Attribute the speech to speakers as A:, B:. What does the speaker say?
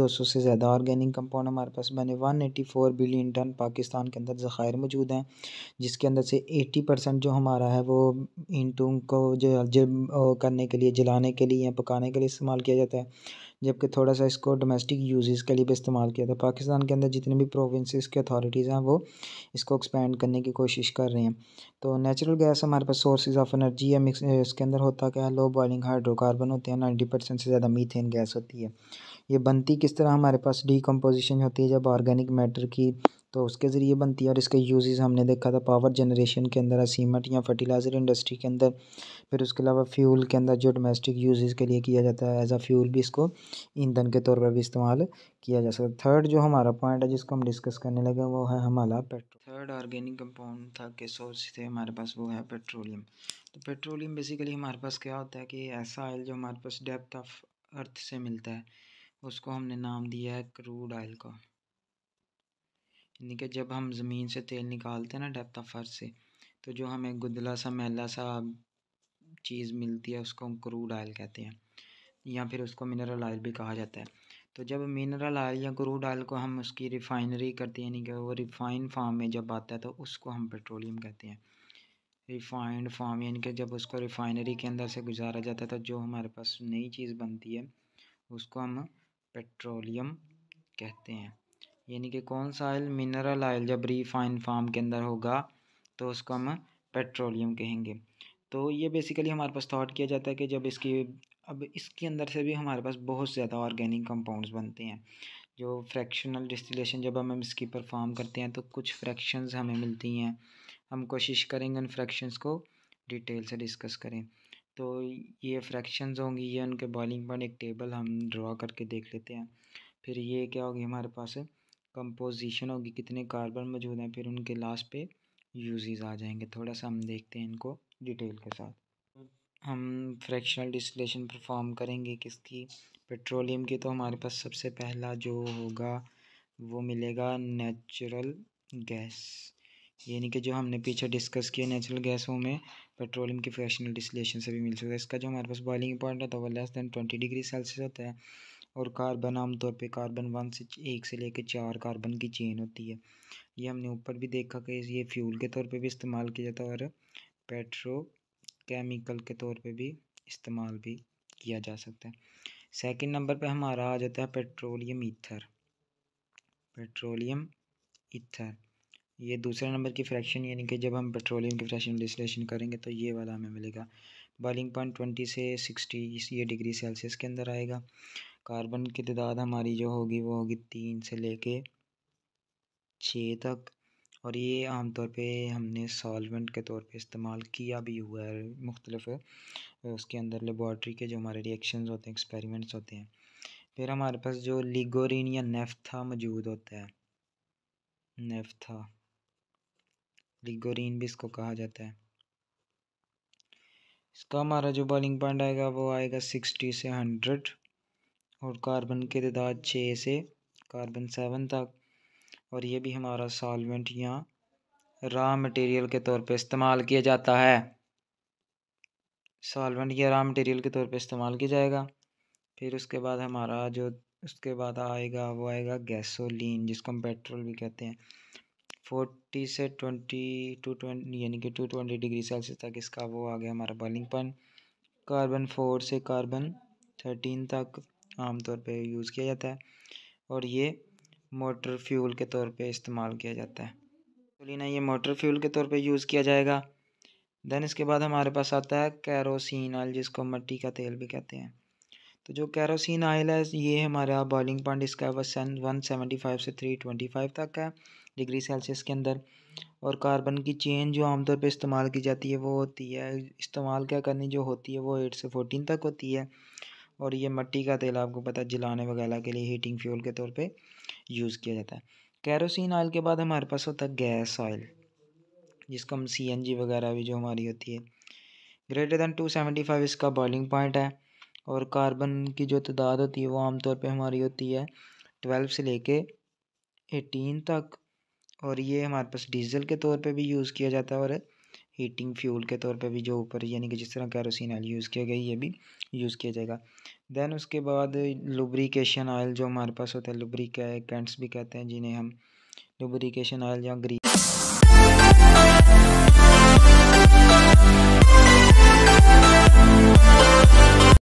A: 200 से ज़्यादा organic compound हमारे पास बने 184 बिलियन टन पाकिस्तान के अंदर ज़ख़ायर मौजूद हैं जिसके अंदर से 80 परसेंट जो हमारा है वो ईंटों को जो जब करने के लिए जलाने के लिए या पकाने के लिए इस्तेमाल किया जाता है जबकि थोड़ा सा इसको डोमेस्टिक यूज़ के लिए भी इस्तेमाल किया था पाकिस्तान के अंदर जितने भी प्रोविंसेस के अथॉरिटीज़ हैं वो इसको एक्सपेंड करने की कोशिश कर रहे हैं तो नेचुरल गैस हमारे पास सोर्सेज ऑफ एनर्जी है मिक्स इसके अंदर होता क्या है लो बॉइलिंग हाइड्रोकार्बन होते हैं नाइन्टी परसेंट से ज़्यादा मीथेन गैस होती है ये बनती किस तरह हमारे पास डीकम्पोजिशन होती है जब ऑर्गेनिक मैटर की तो उसके ज़रिए बनती है और इसके यूज़ हमने देखा था पावर जनरेशन के अंदर सीमेंट या फर्टिलाइज़र इंडस्ट्री के अंदर फिर उसके अलावा फ्यूल के अंदर जो डोमेस्टिक यूज़ के लिए किया जाता है एज आ फ्यूल भी इसको ईंधन के तौर पर भी इस्तेमाल किया जा सकता है थर्ड जो हमारा पॉइंट है जिसको हम डिस्कस करने लगे वो है हमारा पेट्रोल थर्ड ऑर्गेनिक कंपाउंड था के सोर्स थे हमारे पास वो है पेट्रोलियम तो पेट्रोलियम बेसिकली हमारे पास क्या होता है कि ऐसा ऑयल जो हमारे पास डेप्थ ऑफ अर्थ से मिलता है उसको हमने नाम दिया है क्रूड ऑयल का यानी कि जब हम ज़मीन से तेल निकालते हैं ना डेप्थ ऑफ अर्थ से तो जो हमें गुदला सा मैला सा चीज़ मिलती है उसको हम क्रूड ऑयल कहते हैं या फिर उसको मिनरल ऑयल भी कहा जाता है तो जब मिनरल ऑयल या क्रूड ऑयल को हम उसकी रिफ़ाइनरी करते हैं यानी कि वो रिफ़ाइन फार्म में जब आता है तो उसको हम पेट्रोलियम कहते हैं रिफ़ाइंड फार्म यानी कि जब उसको रिफ़ाइनरी के अंदर से गुजारा जाता है तो जो हमारे पास नई चीज़ बनती है उसको हम पेट्रोलियम कहते हैं यानी कि कौन सा ऑयल मिनरल ऑयल जब रिफाइन फार्म के अंदर होगा तो उसको हम पेट्रोलियम कहेंगे तो ये बेसिकली हमारे पास थाट किया जाता है कि जब इसकी अब इसके अंदर से भी हमारे पास बहुत ज़्यादा ऑर्गेनिक कंपाउंड्स बनते हैं जो फ्रैक्शनल डिस्टिलेशन जब हम इसकी परफॉर्म करते हैं तो कुछ फ्रैक्शंस हमें मिलती हैं हम कोशिश करेंगे उन फ्रैक्शंस को डिटेल से डिस्कस करें तो ये फ्रैक्शंस होंगी ये उनके बॉलिंग पॉइंट एक टेबल हम ड्रॉ करके देख लेते हैं फिर ये क्या होगी हमारे पास कंपोजिशन होगी कितने कार्बन मौजूद हैं फिर उनके लास्ट पे यूजेस आ जाएंगे थोड़ा सा हम देखते हैं इनको डिटेल के साथ हम फ्रैक्शनल डिस्टिलेशन परफॉर्म करेंगे किसकी पेट्रोलियम की तो हमारे पास सबसे पहला जो होगा वो मिलेगा नेचुरल गैस यानी कि जो हमने पीछे डिस्कस किया नेचुरल गैसों में पेट्रोलियम के फ्रैक्शनल डिस्लेशन से भी मिल सकता है इसका जो हमारे पास बॉइलिंग पॉइंट होता है वो less than twenty degree Celsius होता है और कार्बन आमतौर पे कार्बन वन से एक से लेकर चार कार्बन की चेन होती है ये हमने ऊपर भी देखा कि ये फ्यूल के तौर पर भी इस्तेमाल किया जाता है और पेट्रो केमिकल के तौर पर भी इस्तेमाल भी किया जा सकता है सेकेंड नंबर पर हमारा आ जाता है पेट्रोलियम ईथर पेट्रोलियम इथर ये दूसरे नंबर की फ्रैक्शन यानी कि जब हम पेट्रोलियम की फ्रैक्शन डिस्लेशन करेंगे तो ये वाला हमें मिलेगा बॉलिंग पॉइंट ट्वेंटी से सिक्सटी ये डिग्री सेल्सियस के अंदर आएगा कार्बन की तादाद हमारी जो होगी वो होगी तीन से लेके छः तक और ये आमतौर पे हमने सॉल्वेंट के तौर पे इस्तेमाल किया भी हुआ है मुख्तलफ उसके अंदर लेबॉर्ट्री के जो हमारे रिएक्शन होते हैं एक्सपेरिमेंट्स होते हैं फिर हमारे पास जो लीगोरिन या नेफ्था मौजूद होता है नेफ्था लिगोरिन भी इसको कहा जाता है इसका हमारा जो बॉलिंग पॉइंट आएगा वो आएगा सिक्सटी से हंड्रेड और कार्बन के तदाद छः से कार्बन सेवन तक और ये भी हमारा सॉल्वेंट या रॉ मटेरियल के तौर पे इस्तेमाल किया जाता है सॉल्वेंट या रॉ मटेरियल के तौर पे इस्तेमाल किया जाएगा फिर उसके बाद हमारा जो उसके बाद आएगा वो आएगा गैसोलीन जिसको हम पेट्रोल भी कहते हैं फोर्टी से ट्वेंटी टू ट्वेंटी यानी कि टू ट्वेंटी डिग्री सेल्सियस तक इसका वो आ गया हमारा बॉइलिंग पॉइंट कार्बन फोर से कार्बन थर्टीन तक आमतौर पे यूज़ किया जाता है और ये मोटर फ्यूल के तौर पे इस्तेमाल किया जाता है तो ना ये मोटर फ्यूल के तौर पे यूज़ किया जाएगा देन इसके बाद हमारे पास आता है कैरोसिन ऑयल जिसको मट्टी का तेल भी कहते हैं तो जो कैरोसिन आयल है ये हमारा बॉइलिंग पॉइंट इसका वन सेवेंटी फाइव से थ्री ट्वेंटी फाइव तक है डिग्री सेल्सियस के अंदर और कार्बन की चेन जो आमतौर पे इस्तेमाल की जाती है वो होती है इस्तेमाल क्या करनी जो होती है वो एट से फोर्टीन तक होती है और ये मट्टी का तेल आपको पता है जलाने वगैरह के लिए हीटिंग फ्यूल के तौर पर यूज़ किया जाता है कैरोसिन ऑयल के बाद हमारे पास होता है गैस ऑयल जिसको हम सी वगैरह भी जो हमारी होती है greater than two seventy five इसका बॉइलिंग पॉइंट है और कार्बन की जो तादाद होती है वो आमतौर पे हमारी होती है ट्वेल्व से लेके एटीन तक और ये हमारे पास डीजल के तौर पे भी यूज़ किया जाता है और हीटिंग फ्यूल के तौर पे भी जो ऊपर यानी कि जिस तरह कैरोसिन ऑयल यूज़ किया गया ये भी यूज़ किया जाएगा दैन उसके बाद लुब्रिकेशन ऑयल जो हमारे पास होता है लुब्रिकेंट्स भी कहते हैं जिन्हें हम लुब्रिकेशन ऑयल या ग्रीन